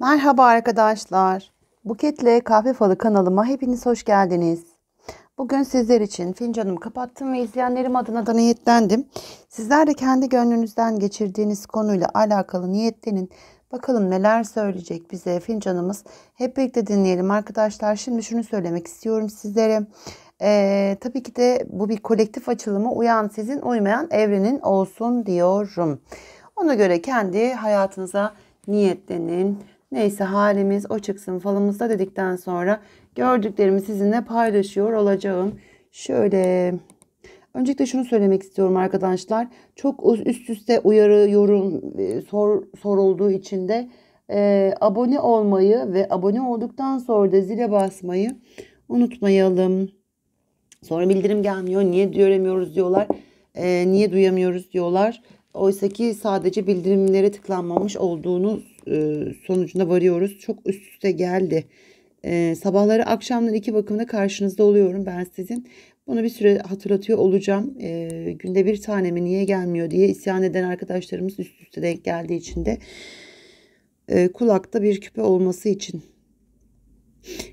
Merhaba arkadaşlar. Buketle Kahve Falı kanalıma hepiniz hoş geldiniz. Bugün sizler için fincanımı kapattım ve izleyenlerim adına da niyetlendim. Sizler de kendi gönlünüzden geçirdiğiniz konuyla alakalı niyetlenin. Bakalım neler söyleyecek bize fincanımız. Hep birlikte dinleyelim arkadaşlar. Şimdi şunu söylemek istiyorum sizlere. Ee, tabii ki de bu bir kolektif açılımı uyan sizin uymayan evrenin olsun diyorum. Ona göre kendi hayatınıza niyetlenin Neyse halimiz o çıksın falımızda dedikten sonra gördüklerimi sizinle paylaşıyor olacağım. Şöyle öncelikle şunu söylemek istiyorum arkadaşlar. Çok üst üste uyarı, yorum, e, sor, sorulduğu için de e, abone olmayı ve abone olduktan sonra da zile basmayı unutmayalım. Sonra bildirim gelmiyor. Niye göremiyoruz diyorlar. E, niye duyamıyoruz diyorlar. Oysa ki sadece bildirimlere tıklanmamış olduğunu e, sonucuna varıyoruz. Çok üst üste geldi. E, sabahları akşamları iki bakımda karşınızda oluyorum ben sizin. Bunu bir süre hatırlatıyor olacağım. E, günde bir tane mi niye gelmiyor diye isyan eden arkadaşlarımız üst üste denk geldiği için de e, kulakta bir küpe olması için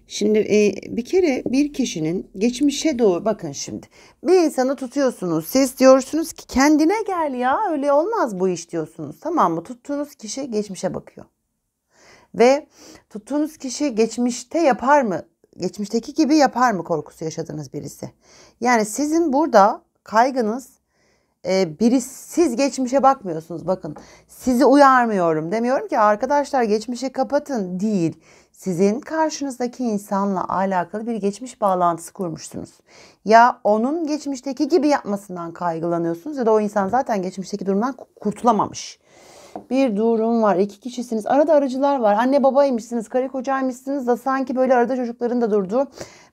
Şimdi e, bir kere bir kişinin geçmişe doğru bakın şimdi bir insanı tutuyorsunuz siz diyorsunuz ki kendine gel ya öyle olmaz bu iş diyorsunuz tamam mı tuttuğunuz kişi geçmişe bakıyor. Ve tuttuğunuz kişi geçmişte yapar mı geçmişteki gibi yapar mı korkusu yaşadığınız birisi. Yani sizin burada kaygınız e, biri siz geçmişe bakmıyorsunuz bakın. Sizi uyarmıyorum demiyorum ki arkadaşlar geçmişe kapatın değil sizin karşınızdaki insanla alakalı bir geçmiş bağlantısı kurmuşsunuz. Ya onun geçmişteki gibi yapmasından kaygılanıyorsunuz ya da o insan zaten geçmişteki durumdan kurtulamamış. Bir durum var. İki kişisiniz. Arada aracılar var. Anne babaymışsınız, karı kocaymışsınız da sanki böyle arada çocukların da durduğu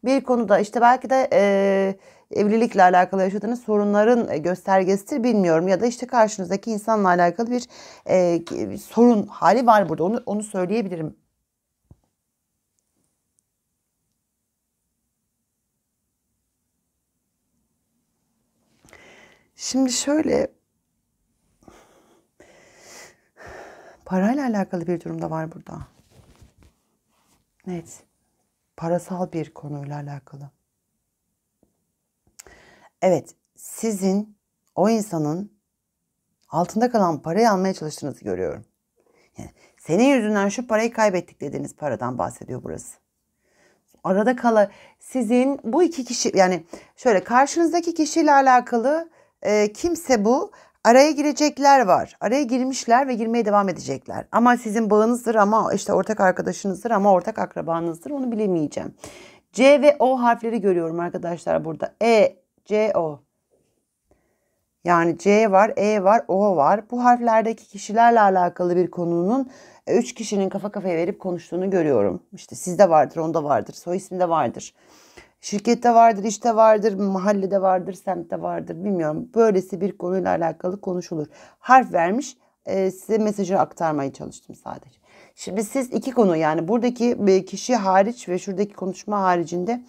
bir konuda işte belki de ee, evlilikle alakalı yaşadığınız sorunların e, göstergesidir bilmiyorum ya da işte karşınızdaki insanla alakalı bir, e, bir sorun hali var burada onu onu söyleyebilirim Şimdi şöyle parayla alakalı bir durum da var burada. Evet. Parasal bir konuyla alakalı. Evet, sizin o insanın altında kalan parayı almaya çalıştığınızı görüyorum. Yani senin yüzünden şu parayı kaybettik dediğiniz paradan bahsediyor burası. Arada kala sizin bu iki kişi yani şöyle karşınızdaki kişiyle alakalı e, kimse bu. Araya girecekler var. Araya girmişler ve girmeye devam edecekler. Ama sizin bağınızdır ama işte ortak arkadaşınızdır ama ortak akrabanızdır onu bilemeyeceğim. C ve O harfleri görüyorum arkadaşlar burada. E, C, O. Yani C var, E var, O var. Bu harflerdeki kişilerle alakalı bir konunun e, üç kişinin kafa kafaya verip konuştuğunu görüyorum. İşte sizde vardır, onda vardır, soy isminde vardır. Şirkette vardır, işte vardır, mahallede vardır, semtte vardır bilmiyorum. Böylesi bir konuyla alakalı konuşulur. Harf vermiş e, size mesajı aktarmaya çalıştım sadece. Şimdi siz iki konu yani buradaki e, kişi hariç ve şuradaki konuşma haricinde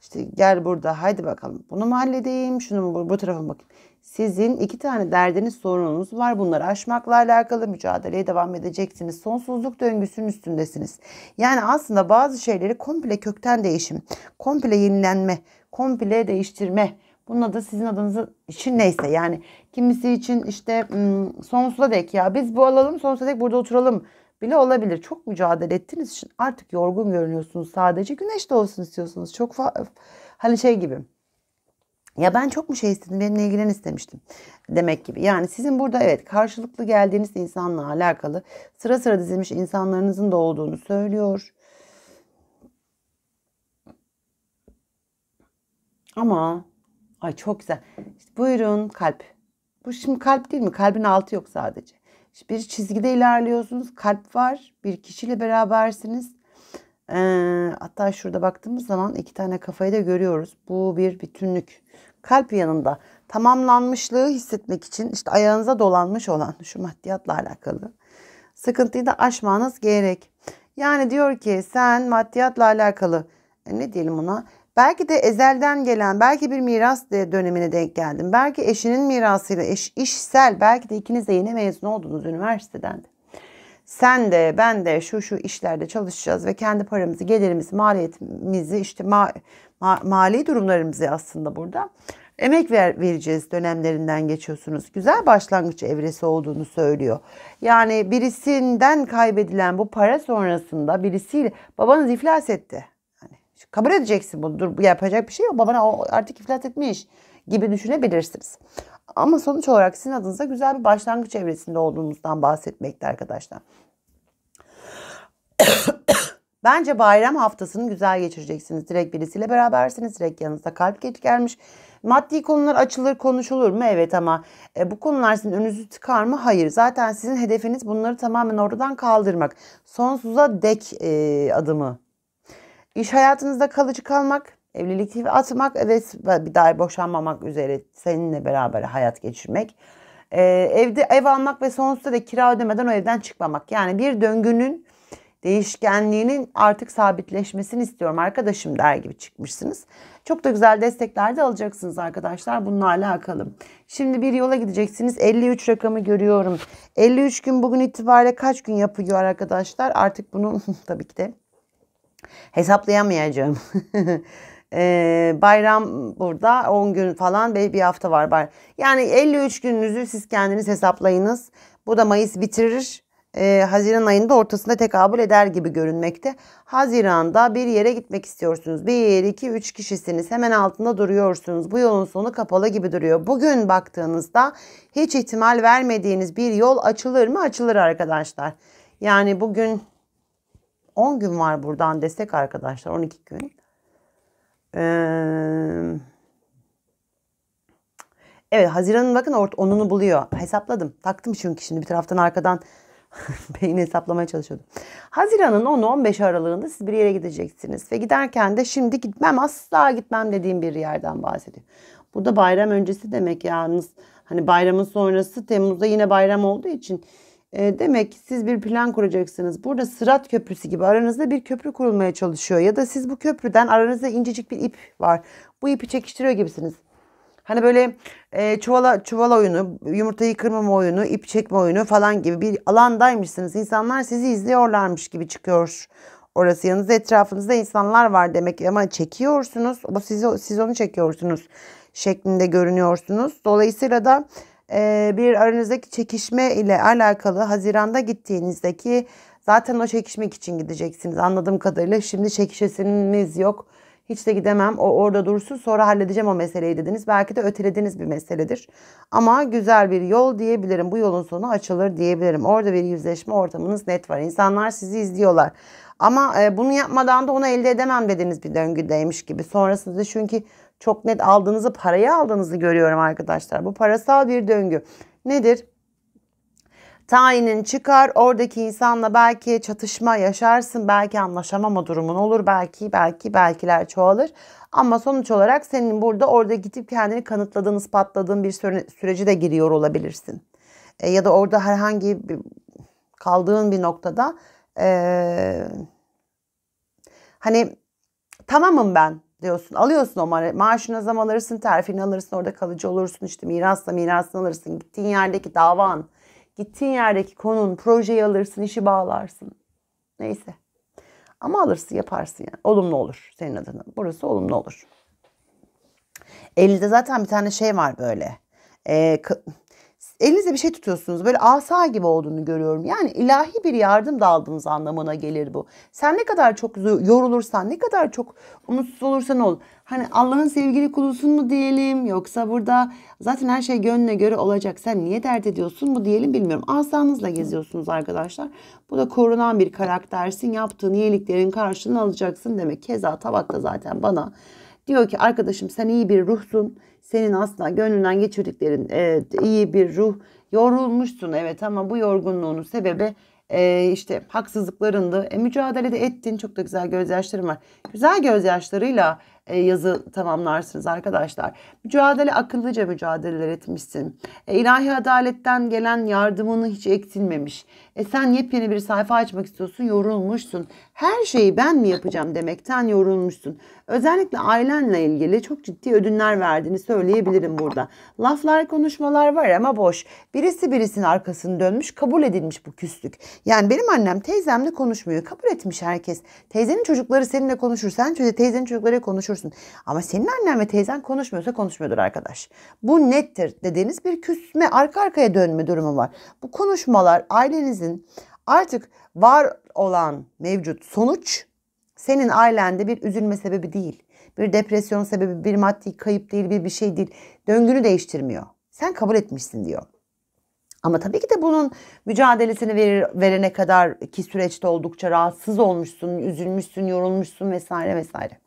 işte gel burada haydi bakalım bunu mu halledeyim şunu mu bu, bu tarafa bakayım. Sizin iki tane derdiniz, sorununuz var. Bunları aşmakla alakalı mücadeleye devam edeceksiniz. Sonsuzluk döngüsünün üstündesiniz. Yani aslında bazı şeyleri komple kökten değişim, komple yenilenme, komple değiştirme. Bunun adı sizin adınız için neyse yani kimisi için işte sonsuza dek ya biz bu alalım sonsuza dek burada oturalım bile olabilir. Çok mücadele ettiğiniz için artık yorgun görünüyorsunuz sadece güneş de olsun istiyorsunuz. Çok hani şey gibi ya ben çok mu şey istedim, benimle ilgilen istemiştim demek gibi. Yani sizin burada evet karşılıklı geldiğiniz insanla alakalı sıra sıra dizilmiş insanlarınızın da olduğunu söylüyor. Ama ay çok güzel. İşte buyurun kalp. Bu şimdi kalp değil mi? Kalbin altı yok sadece. İşte bir çizgide ilerliyorsunuz. Kalp var. Bir kişiyle berabersiniz. Ee, hatta şurada baktığımız zaman iki tane kafayı da görüyoruz. Bu bir bütünlük. Kalp yanında tamamlanmışlığı hissetmek için işte ayağınıza dolanmış olan şu maddiyatla alakalı sıkıntıyı da aşmanız gerek. Yani diyor ki sen maddiyatla alakalı e, ne diyelim ona belki de ezelden gelen belki bir miras dönemine denk geldin. Belki eşinin mirasıyla eş, işsel belki de ikiniz de yeni mezun oldunuz üniversiteden de sen de ben de şu şu işlerde çalışacağız ve kendi paramızı, gelirimizi, maliyetimizi işte ma ma mali durumlarımızı aslında burada emek ver vereceğiz dönemlerinden geçiyorsunuz. Güzel başlangıç evresi olduğunu söylüyor. Yani birisinden kaybedilen bu para sonrasında birisiyle babanız iflas etti. Yani kabul edeceksin bunu. Dur yapacak bir şey yok. Babana artık iflas etmiş gibi düşünebilirsiniz. Ama sonuç olarak sizin adınıza güzel bir başlangıç evresinde olduğunuzdan bahsetmekte arkadaşlar. Bence bayram haftasını güzel geçireceksiniz. Direkt birisiyle berabersiniz. Direkt yanınızda kalp gelmiş. Maddi konular açılır konuşulur mu? Evet ama e, bu konular sizin önünüzü tıkar mı? Hayır. Zaten sizin hedefiniz bunları tamamen oradan kaldırmak. Sonsuza dek e, adımı. İş hayatınızda kalıcı kalmak. Evlilik atmak ve bir daha boşanmamak üzere seninle beraber hayat geçirmek. Ee, evde ev almak ve sonsuza da kira ödemeden o evden çıkmamak. Yani bir döngünün değişkenliğinin artık sabitleşmesini istiyorum arkadaşım der gibi çıkmışsınız. Çok da güzel destekler de alacaksınız arkadaşlar bununla alakalı. Şimdi bir yola gideceksiniz 53 rakamı görüyorum. 53 gün bugün itibariyle kaç gün yapıyor arkadaşlar artık bunu tabii ki de hesaplayamayacağım. Ee, bayram burada 10 gün falan bir hafta var. Bayram. Yani 53 gününüzü siz kendiniz hesaplayınız. Bu da Mayıs bitirir. Ee, Haziran ayında ortasında tekabül eder gibi görünmekte. Haziran'da bir yere gitmek istiyorsunuz. Bir, iki, üç kişisiniz. Hemen altında duruyorsunuz. Bu yolun sonu kapalı gibi duruyor. Bugün baktığınızda hiç ihtimal vermediğiniz bir yol açılır mı? Açılır arkadaşlar. Yani bugün 10 gün var buradan destek arkadaşlar 12 gün evet Haziran'ın bakın ort onunu buluyor. Hesapladım. Taktım çünkü şimdi bir taraftan arkadan beyin hesaplamaya çalışıyordum. Haziran'ın 10-15 aralığında siz bir yere gideceksiniz. Ve giderken de şimdi gitmem asla gitmem dediğim bir yerden bahsediyor. Bu da bayram öncesi demek yalnız. Hani bayramın sonrası Temmuz'da yine bayram olduğu için e, demek ki siz bir plan kuracaksınız. Burada sırat köprüsü gibi aranızda bir köprü kurulmaya çalışıyor. Ya da siz bu köprüden aranızda incecik bir ip var. Bu ipi çekiştiriyor gibisiniz. Hani böyle e, çuvala çuval oyunu, yumurtayı kırmama oyunu, ip çekme oyunu falan gibi bir alandaymışsınız. İnsanlar sizi izliyorlarmış gibi çıkıyor. Orası yanınızda etrafınızda insanlar var demek ama çekiyorsunuz. O sizi siz onu çekiyorsunuz şeklinde görünüyorsunuz. Dolayısıyla da ee, bir aranızdaki çekişme ile alakalı Haziran'da gittiğinizdeki zaten o çekişmek için gideceksiniz anladığım kadarıyla. Şimdi çekişesiniz yok. Hiç de gidemem. O orada dursun sonra halledeceğim o meseleyi dediniz. Belki de ötelediğiniz bir meseledir. Ama güzel bir yol diyebilirim. Bu yolun sonu açılır diyebilirim. Orada bir yüzleşme ortamınız net var. İnsanlar sizi izliyorlar. Ama e, bunu yapmadan da onu elde edemem dediğiniz bir döngüdeymiş gibi. Sonrasında çünkü çok net aldığınızı parayı aldığınızı görüyorum arkadaşlar. Bu parasal bir döngü. Nedir? Tayinin çıkar oradaki insanla belki çatışma yaşarsın belki anlaşamama durumun olur belki belki belkiler çoğalır ama sonuç olarak senin burada orada gidip kendini kanıtladığın ispatladığın bir süreci de giriyor olabilirsin e, ya da orada herhangi bir, kaldığın bir noktada e, hani tamamım ben diyorsun. Alıyorsun o ma maaşını zam alırsın, terfini alırsın, orada kalıcı olursun. işte mirasla mirasını alırsın. Gittiğin yerdeki davan, gittiğin yerdeki konun, projeyi alırsın, işi bağlarsın. Neyse. Ama alırsın, yaparsın yani. Olumlu olur senin adına. Burası olumlu olur. Elde zaten bir tane şey var böyle. Ee, elinizde bir şey tutuyorsunuz. Böyle asa gibi olduğunu görüyorum. Yani ilahi bir yardım da aldığınız anlamına gelir bu. Sen ne kadar çok yorulursan, ne kadar çok umutsuz olursan ol. Hani Allah'ın sevgili kulusun mu diyelim yoksa burada zaten her şey gönlüne göre olacak. Sen niye dert ediyorsun bu diyelim bilmiyorum. Asanızla geziyorsunuz arkadaşlar. Bu da korunan bir karaktersin. Yaptığın iyiliklerin karşılığını alacaksın demek. Keza tabakta zaten bana Diyor ki arkadaşım sen iyi bir ruhsun. Senin aslında gönlünden geçirdiklerin e, iyi bir ruh. Yorulmuşsun evet ama bu yorgunluğunun sebebi e, işte haksızlıklarındı. E, mücadele de ettin. Çok da güzel gözyaşların var. Güzel gözyaşlarıyla e, yazı tamamlarsınız arkadaşlar. Mücadele akıllıca mücadeleler etmişsin. E, ilahi adaletten gelen yardımını hiç eksilmemiş. E sen yepyeni bir sayfa açmak istiyorsun, yorulmuşsun. Her şeyi ben mi yapacağım demekten yorulmuşsun. Özellikle ailenle ilgili çok ciddi ödünler verdiğini söyleyebilirim burada. Laflar, konuşmalar var ama boş. Birisi birisinin arkasını dönmüş, kabul edilmiş bu küslük. Yani benim annem teyzemle konuşmuyor. Kabul etmiş herkes. Teyzenin çocukları seninle konuşur. Sen teyzenin çocukları konuşursun. Ama senin annen ve teyzen konuşmuyorsa konuşmuyordur arkadaş. Bu nettir dediğiniz bir küsme, arka arkaya dönme durumu var. Bu konuşmalar aileniz ailenizin artık var olan mevcut sonuç senin ailende bir üzülme sebebi değil. Bir depresyon sebebi, bir maddi kayıp değil, bir bir şey değil. Döngünü değiştirmiyor. Sen kabul etmişsin diyor. Ama tabii ki de bunun mücadelesini verir, verene kadar ki süreçte oldukça rahatsız olmuşsun, üzülmüşsün, yorulmuşsun vesaire vesaire.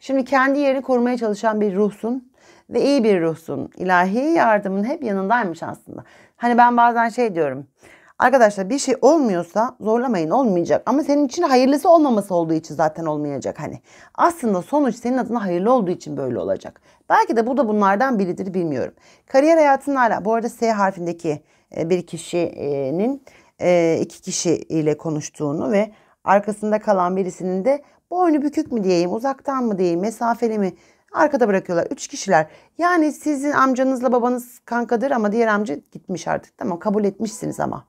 Şimdi kendi yerini korumaya çalışan bir ruhsun ve iyi bir ruhsun. İlahi yardımın hep yanındaymış aslında. Hani ben bazen şey diyorum. Arkadaşlar bir şey olmuyorsa zorlamayın olmayacak. Ama senin için hayırlısı olmaması olduğu için zaten olmayacak hani. Aslında sonuç senin adına hayırlı olduğu için böyle olacak. Belki de bu da bunlardan biridir bilmiyorum. Kariyer hayatının hala bu arada S harfindeki e, bir kişinin e, iki kişiyle konuştuğunu ve arkasında kalan birisinin de boynu bükük mü diyeyim uzaktan mı diyeyim mesafeli mi arkada bırakıyorlar. Üç kişiler. Yani sizin amcanızla babanız kankadır ama diğer amca gitmiş artık. Tamam kabul etmişsiniz ama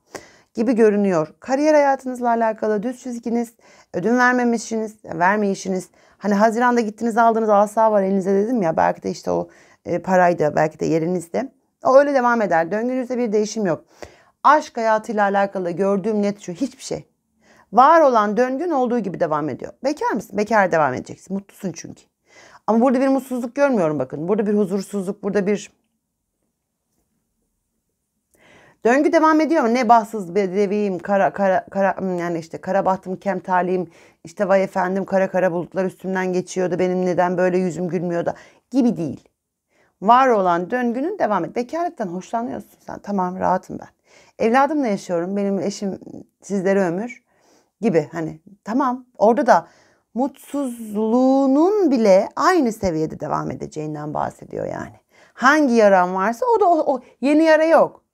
gibi görünüyor. Kariyer hayatınızla alakalı düz çizginiz, ödün vermemişsiniz, vermeyişiniz. Hani Haziran'da gittiniz aldığınız asa var elinize dedim ya belki de işte o e, paraydı belki de yerinizde. O öyle devam eder. Döngünüzde bir değişim yok. Aşk hayatıyla alakalı gördüğüm net şu hiçbir şey. Var olan döngün olduğu gibi devam ediyor. Bekar mısın? Bekar devam edeceksin. Mutlusun çünkü. Ama burada bir mutsuzluk görmüyorum bakın. Burada bir huzursuzluk, burada bir Döngü devam ediyor ama ne bahtsız bedeviyim, kara, kara, kara, hmm, yani işte kara bahtım, kem talihim, işte vay efendim kara kara bulutlar üstümden geçiyordu, benim neden böyle yüzüm gülmüyordu gibi değil. Var olan döngünün devam et. Bekarlıktan hoşlanıyorsun sen. Tamam rahatım ben. Evladımla yaşıyorum. Benim eşim sizlere ömür gibi hani tamam orada da mutsuzluğunun bile aynı seviyede devam edeceğinden bahsediyor yani. Hangi yaran varsa o da o, o yeni yara yok.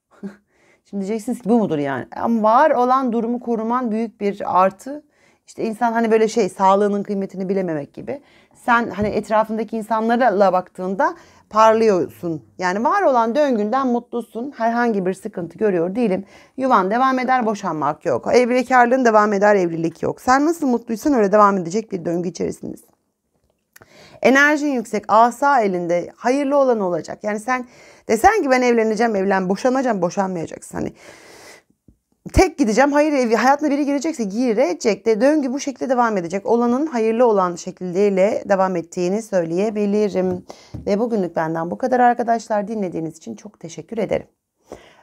Şimdi diyeceksiniz ki bu mudur yani? Ama var olan durumu koruman büyük bir artı. İşte insan hani böyle şey sağlığının kıymetini bilememek gibi. Sen hani etrafındaki insanlara baktığında parlıyorsun. Yani var olan döngünden mutlusun. Herhangi bir sıkıntı görüyor değilim. Yuvan devam eder boşanmak yok. Evlikarlığın devam eder evlilik yok. Sen nasıl mutluysan öyle devam edecek bir döngü içerisindesin. Enerjin yüksek, asa elinde, hayırlı olan olacak. Yani sen Desen ki ben evleneceğim, evlen, boşanacağım, boşanmayacaksın. Hani tek gideceğim. Hayır evi hayatına biri girecekse girecek de döngü bu şekilde devam edecek. Olanın hayırlı olan şekliyle devam ettiğini söyleyebilirim. Ve bugünlük benden bu kadar arkadaşlar. Dinlediğiniz için çok teşekkür ederim.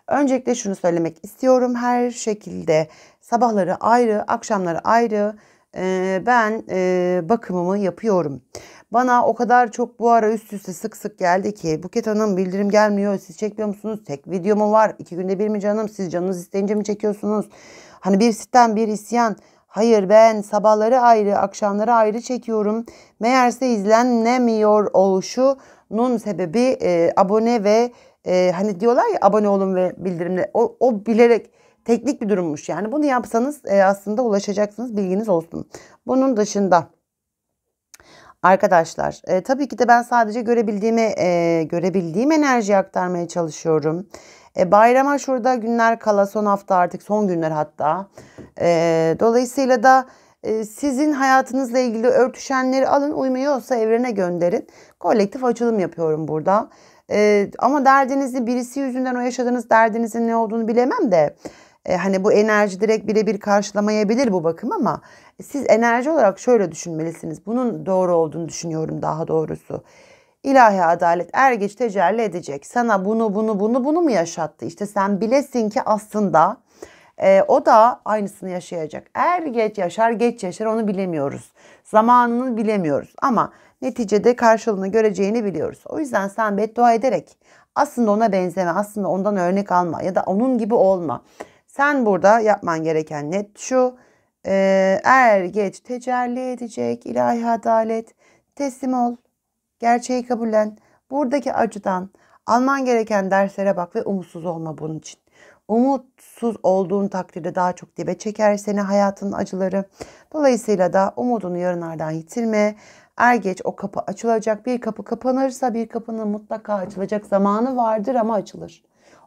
Öncelikle şunu söylemek istiyorum. Her şekilde sabahları ayrı, akşamları ayrı, ee, ben e, bakımımı yapıyorum. Bana o kadar çok bu ara üst üste sık sık geldi ki Buket Hanım bildirim gelmiyor siz çekmiyor musunuz? Tek video mu var? İki günde bir mi canım? Siz canınız isteyince mi çekiyorsunuz? Hani bir sitem bir isyan. Hayır ben sabahları ayrı akşamları ayrı çekiyorum. Meğerse izlenemiyor oluşunun sebebi e, abone ve e, hani diyorlar ya abone olun ve bildirimle o, o bilerek teknik bir durummuş. Yani bunu yapsanız e, aslında ulaşacaksınız bilginiz olsun. Bunun dışında arkadaşlar e, tabii ki de ben sadece görebildiğimi e, görebildiğim enerji aktarmaya çalışıyorum. E, bayrama şurada günler kala son hafta artık son günler hatta. E, dolayısıyla da e, sizin hayatınızla ilgili örtüşenleri alın uymuyorsa evrene gönderin. Kolektif açılım yapıyorum burada. E, ama derdinizi birisi yüzünden o yaşadığınız derdinizin ne olduğunu bilemem de e, hani bu enerji direkt birebir karşılamayabilir bu bakım ama siz enerji olarak şöyle düşünmelisiniz. Bunun doğru olduğunu düşünüyorum daha doğrusu. İlahi adalet er geç tecelli edecek. Sana bunu bunu bunu bunu mu yaşattı? İşte sen bilesin ki aslında e, o da aynısını yaşayacak. Er geç yaşar geç yaşar onu bilemiyoruz. Zamanını bilemiyoruz ama neticede karşılığını göreceğini biliyoruz. O yüzden sen beddua ederek aslında ona benzeme, aslında ondan örnek alma ya da onun gibi olma. Sen burada yapman gereken net şu. E, er geç tecelli edecek ilahi adalet. Teslim ol. Gerçeği kabullen. Buradaki acıdan alman gereken derslere bak ve umutsuz olma bunun için. Umutsuz olduğun takdirde daha çok dibe çeker seni hayatın acıları. Dolayısıyla da umudunu yarınlardan yitirme. Er geç o kapı açılacak. Bir kapı kapanırsa bir kapının mutlaka açılacak zamanı vardır ama açılır.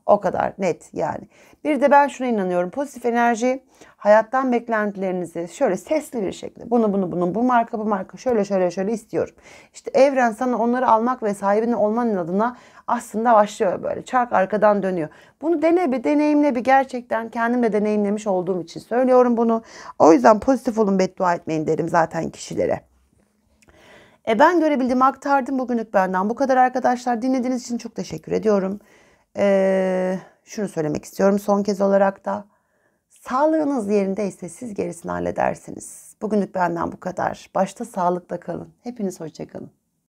O kadar net yani. Bir de ben şuna inanıyorum. Pozitif enerji hayattan beklentilerinizi şöyle sesli bir şekilde bunu bunu bunu bu marka bu marka şöyle şöyle şöyle istiyorum. İşte evren sana onları almak ve sahibini olmanın adına aslında başlıyor böyle. Çark arkadan dönüyor. Bunu dene bir deneyimle bir gerçekten kendim de deneyimlemiş olduğum için söylüyorum bunu. O yüzden pozitif olun beddua etmeyin derim zaten kişilere. E ben görebildiğimi aktardım bugünlük benden. Bu kadar arkadaşlar dinlediğiniz için çok teşekkür ediyorum. Ee, şunu söylemek istiyorum son kez olarak da. Sağlığınız yerindeyse siz gerisini halledersiniz. Bugünlük benden bu kadar. Başta sağlıkla kalın. Hepiniz hoşçakalın.